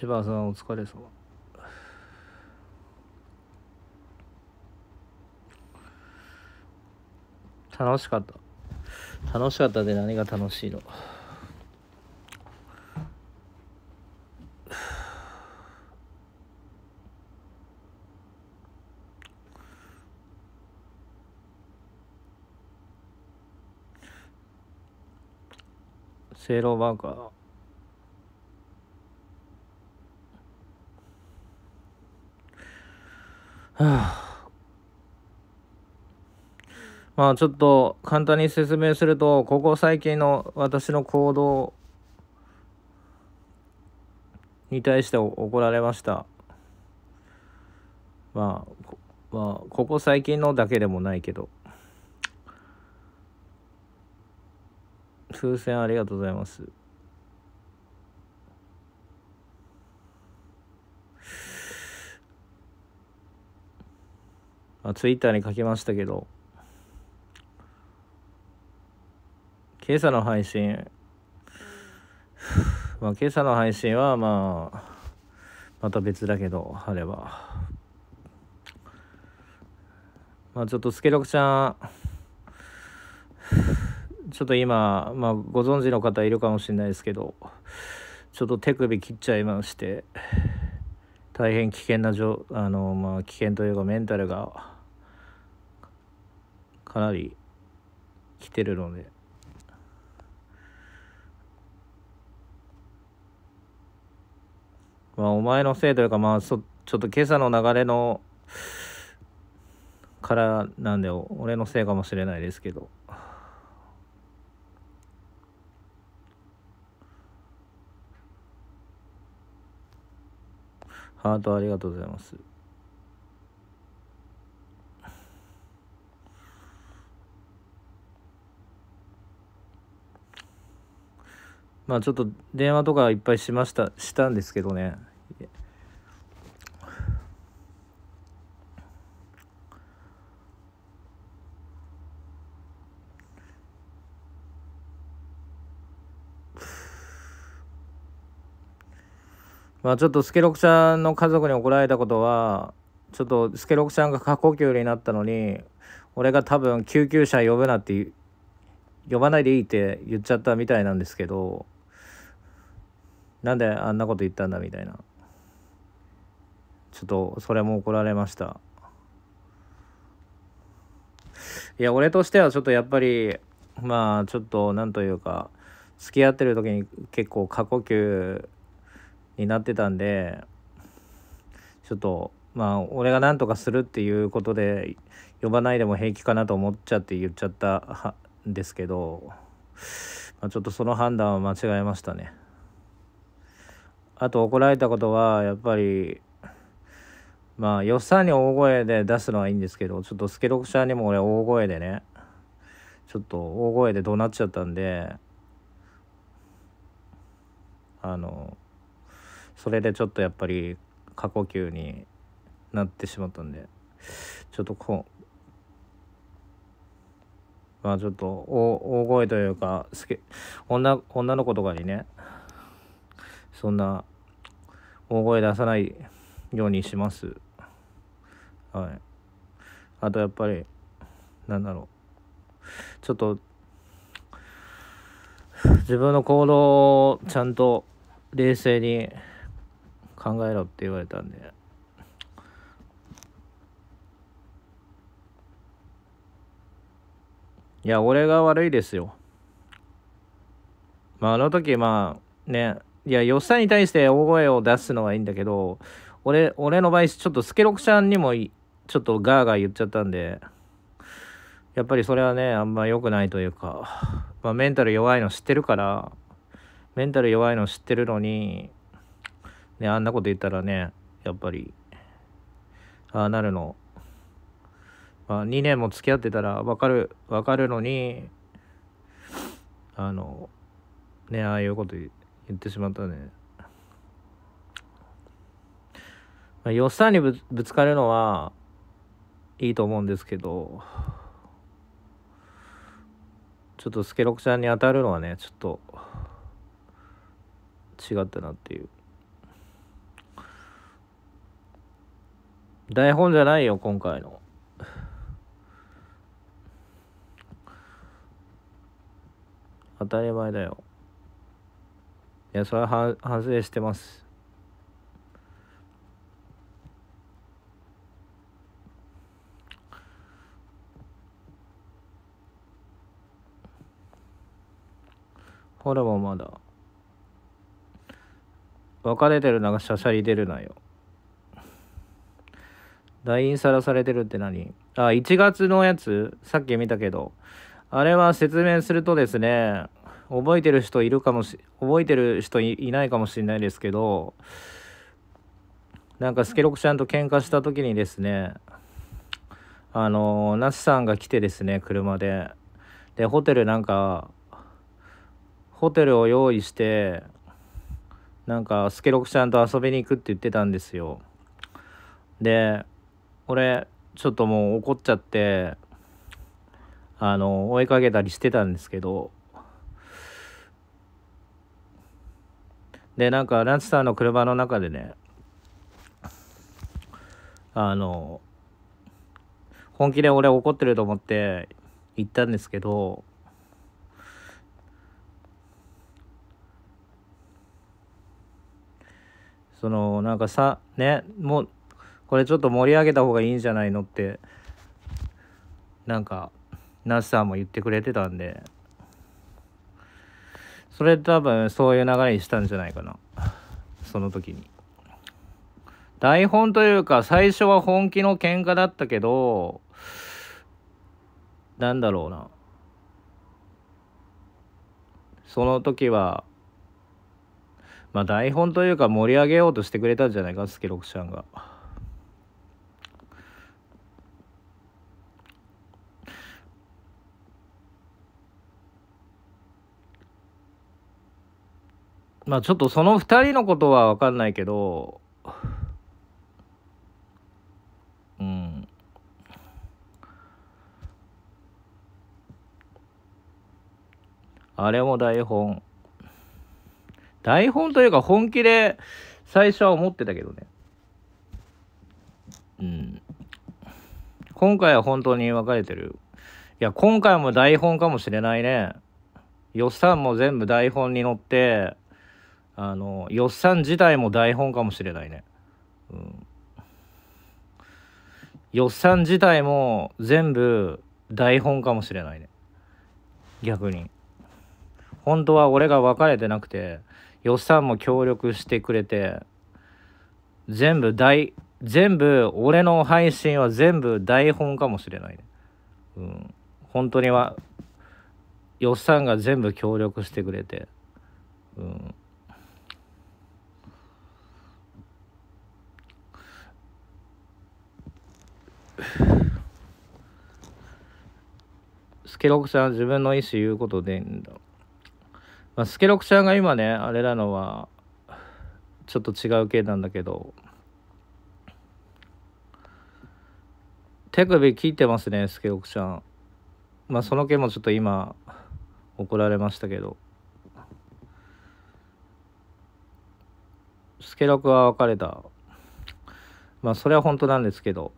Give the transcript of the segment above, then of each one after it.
柴さんお疲れ様楽しかった楽しかったで何が楽しいのセイローバーカーあ、まあちょっと簡単に説明するとここ最近の私の行動に対して怒られましたまあまあここ最近のだけでもないけど風船ありがとうございますあ、ツイッターに書きましたけど、今朝の配信、まあ今朝の配信はまあ、また別だけど、あれば。まあちょっとスケロクちゃん、ちょっと今、まあご存知の方いるかもしれないですけど、ちょっと手首切っちゃいまして、大変危険な状あのまあ危険というかメンタルがかなり来てるので。まあ、お前のせいというか、まあ、そちょっと今朝の流れのからなんで、俺のせいかもしれないですけど。ハートありがとうございます。まあちょっと電話とかいっぱいしましたしたんですけどねまあちょっとスケロクちゃんの家族に怒られたことはちょっとスケロクちゃんが過呼吸になったのに俺が多分救急車呼ぶなって呼ばないでいいって言っちゃったみたいなんですけどなんであんなこと言ったんだみたいなちょっとそれも怒られましたいや俺としてはちょっとやっぱりまあちょっと何というか付き合ってる時に結構過呼吸になってたんでちょっとまあ俺が何とかするっていうことで呼ばないでも平気かなと思っちゃって言っちゃったんですけど、まあ、ちょっとその判断は間違えましたね。あと怒られたことはやっぱりまあよっさんに大声で出すのはいいんですけどちょっとスケロクちゃんにも俺大声でねちょっと大声で怒鳴っちゃったんであのそれでちょっとやっぱり過呼吸になってしまったんでちょっとこうまあちょっと大声というか女女の子とかにねそんな大声出さないようにします。はい。あとやっぱり、なんだろう。ちょっと、自分の行動をちゃんと冷静に考えろって言われたんで。いや、俺が悪いですよ。まあ、あの時、まあ、ね、いや、さ田に対して大声を出すのはいいんだけど、俺、俺の場合、ちょっとスケロクちゃんにも、ちょっとガーガー言っちゃったんで、やっぱりそれはね、あんま良くないというか、まあ、メンタル弱いの知ってるから、メンタル弱いの知ってるのに、ね、あんなこと言ったらね、やっぱり、ああなるの。まあ、2年も付き合ってたら分かる、分かるのに、あの、ね、ああいうこと言って、言ってしまったね。まあ、よっさんにぶぶつかるのはいいと思うんですけど、ちょっとスケロクちゃんに当たるのはね、ちょっと違ったなっていう。台本じゃないよ、今回の。当たり前だよ。いや、それは反省してます。ほらもまだ。別れてるのがしゃしゃり出るなよ。LINE さらされてるって何あ、1月のやつさっき見たけど。あれは説明するとですね、覚えてる人いるかもし覚えてる人いないかもしれないですけどなんかスケロクちゃんと喧嘩した時にですねあの那須さんが来てですね車ででホテルなんかホテルを用意してなんかスケロクちゃんと遊びに行くって言ってたんですよで俺ちょっともう怒っちゃってあの追いかけたりしてたんですけどでなんかランチさんの車の中でねあの本気で俺怒ってると思って行ったんですけどそのなんかさねもうこれちょっと盛り上げた方がいいんじゃないのってなんかナスさんも言ってくれてたんでそれ多分そういう流れにしたんじゃないかなその時に台本というか最初は本気の喧嘩だったけどなんだろうなその時はまあ台本というか盛り上げようとしてくれたんじゃないかスケロクちゃんが。まあちょっとその2人のことは分かんないけど、うん。あれも台本。台本というか本気で最初は思ってたけどね。うん。今回は本当に分かれてる。いや、今回も台本かもしれないね。予算も全部台本に乗って、あのよっさん自体も台本かもしれないね、うん、よっさん自体も全部台本かもしれないね逆に本当は俺が別れてなくてよっさんも協力してくれて全部大全部俺の配信は全部台本かもしれないねうん本当にはよっさんが全部協力してくれてうんスケロクちゃん自分の意思言うことでいいんだ、まあ、スケロクちゃんが今ねあれなのはちょっと違う系なんだけど手首切ってますねスケロクちゃんまあその件もちょっと今怒られましたけどスケロクは別れたまあそれは本当なんですけど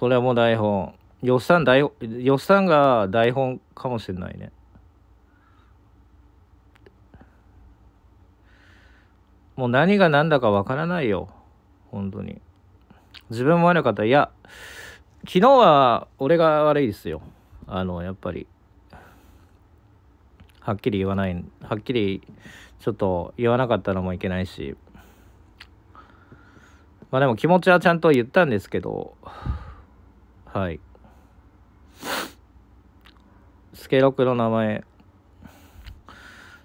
それはもう台本。予算台予算が台本かもしれないね。もう何が何だかわからないよ。本当に。自分も悪かった。いや、昨日は俺が悪いですよ。あの、やっぱり。はっきり言わない、はっきりちょっと言わなかったのもいけないし。まあでも気持ちはちゃんと言ったんですけど、はい。スケロクの名前。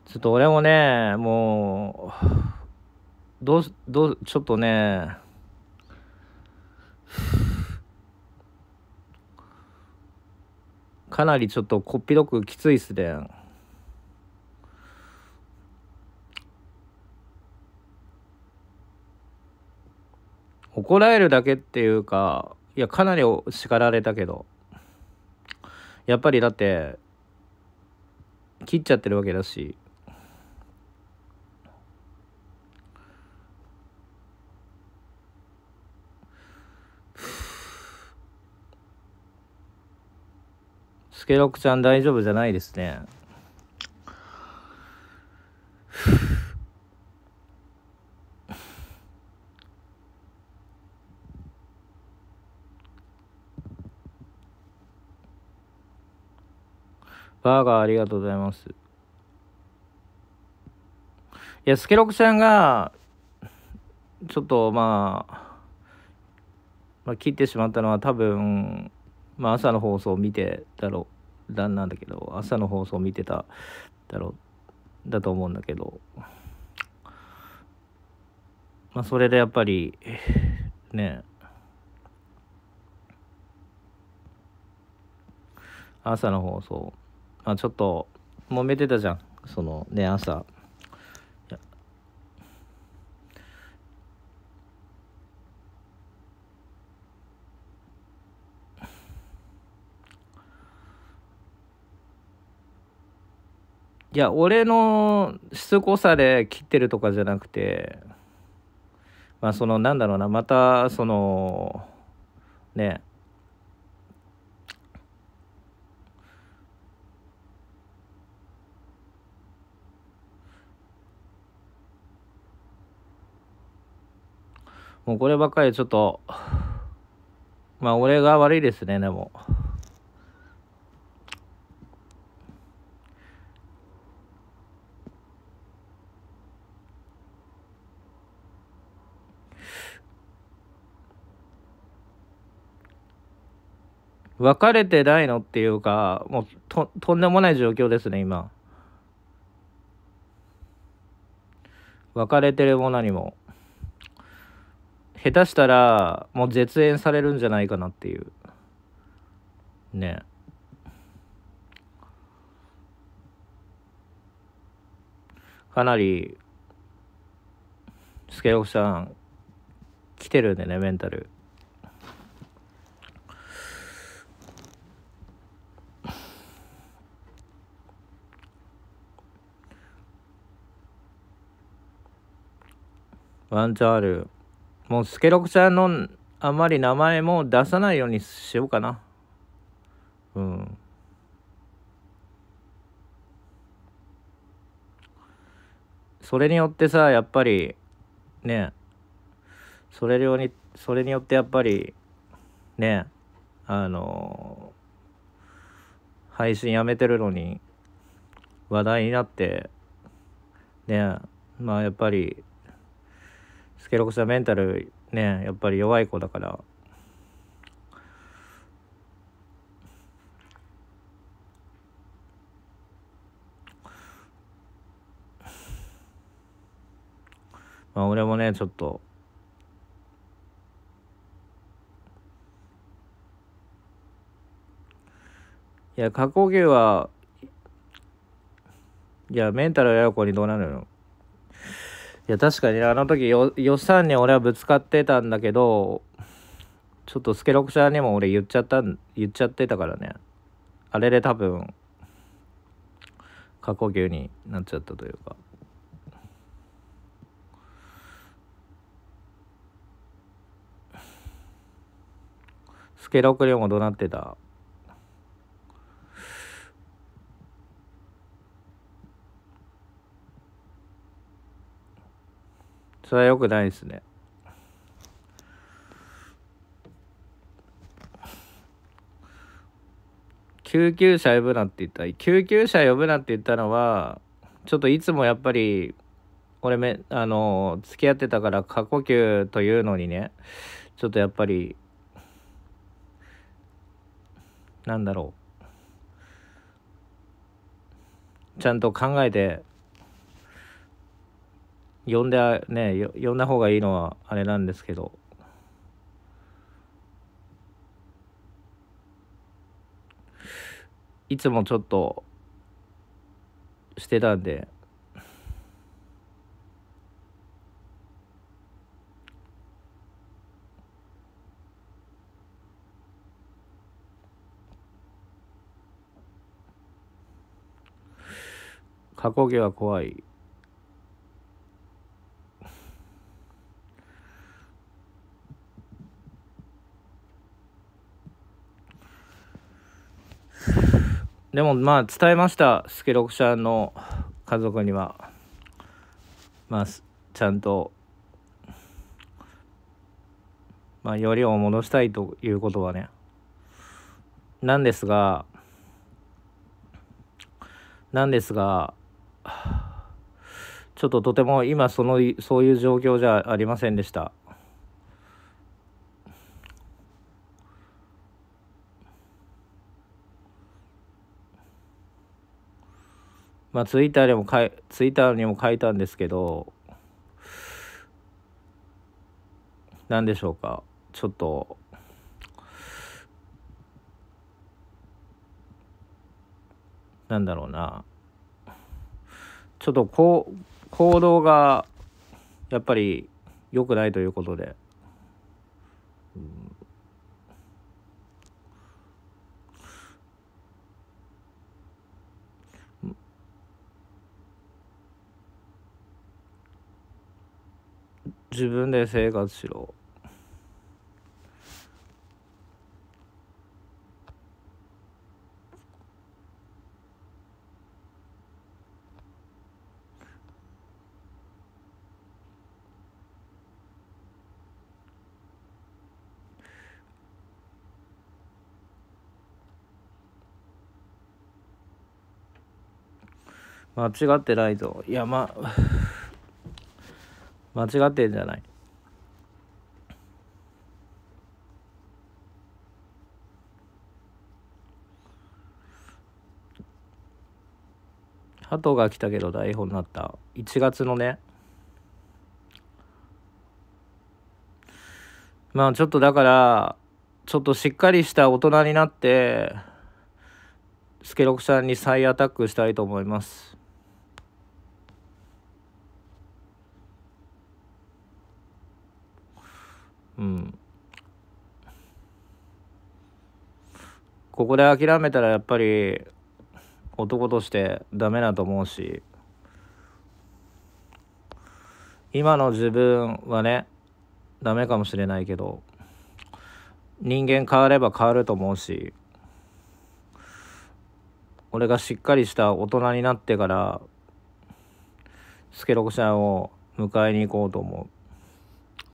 ちょっと俺もね、もう、どう、どう、ちょっとね、かなりちょっとこっぴどくきついっすで、ね。怒られるだけっていうかいや、かなり叱られたけど、やっぱりだって、切っちゃってるわけだし、スケロクちゃん大丈夫じゃないですね。バーガーありがとうございます。いや、スケロクゃんが、ちょっとまあ、まあ、切ってしまったのは多分、まあ朝の放送を見てだろう、だなんだけど、朝の放送を見てただろう、だと思うんだけど、まあそれでやっぱり、ね、朝の放送。まあ、ちょっと揉めてたじゃんそのね朝いや俺のしつこさで切ってるとかじゃなくてまあそのなんだろうなまたそのねもうこればっかりちょっと、まあ俺が悪いですね、でも。別れてないのっていうか、もうととんでもない状況ですね、今。別れてるも何も。下手したらもう絶縁されるんじゃないかなっていうねかなりスケロクさん来てるんでねメンタルワンチャンある。もうスケロクちゃんのあんまり名前も出さないようにしようかな。うん。それによってさ、やっぱり、ね、それよに、それによってやっぱり、ね、あのー、配信やめてるのに話題になって、ね、まあやっぱりスケロクスはメンタルねやっぱり弱い子だからまあ俺もねちょっといや、加工芸は、いや、メンタル親子にどうなるのいや確かに、あの時よよっさんに俺はぶつかってたんだけどちょっとスケロクちゃんにも俺言っちゃった言っちゃってたからねあれで多分過呼吸になっちゃったというか。スケロクにも怒鳴ってた。それはよくないですね救急車呼ぶなって言った救急車呼ぶなって言ったのはちょっといつもやっぱり俺めあの付き合ってたから過呼吸というのにねちょっとやっぱりなんだろうちゃんと考えて呼んでね呼んだ方がいいのはあれなんですけどいつもちょっとしてたんで。過去形は怖い。でもまあ伝えましたスケロクちゃんの家族にはまあちゃんとまあよりを戻したいということはねなんですがなんですがちょっととても今そのそういう状況じゃありませんでした。まあ、ツイッターでもかい、ツイッターにも書いたんですけど、何でしょうか。ちょっと、なんだろうな。ちょっとこう、行動が、やっぱり良くないということで、うん自分で生活しろ間違ってないぞいやまあ間違ってんじゃない鳩が来たけど台本になった1月のねまあちょっとだからちょっとしっかりした大人になってスケロクさんに再アタックしたいと思います。うんここで諦めたらやっぱり男としてダメだと思うし今の自分はねダメかもしれないけど人間変われば変わると思うし俺がしっかりした大人になってからスケロクちゃんを迎えに行こうと思う。